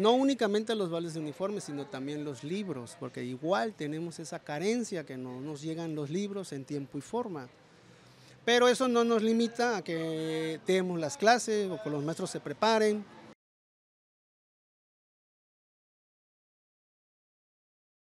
no únicamente los vales de uniforme, sino también los libros, porque igual tenemos esa carencia que no nos llegan los libros en tiempo y forma. Pero eso no nos limita a que tengamos las clases o que los maestros se preparen,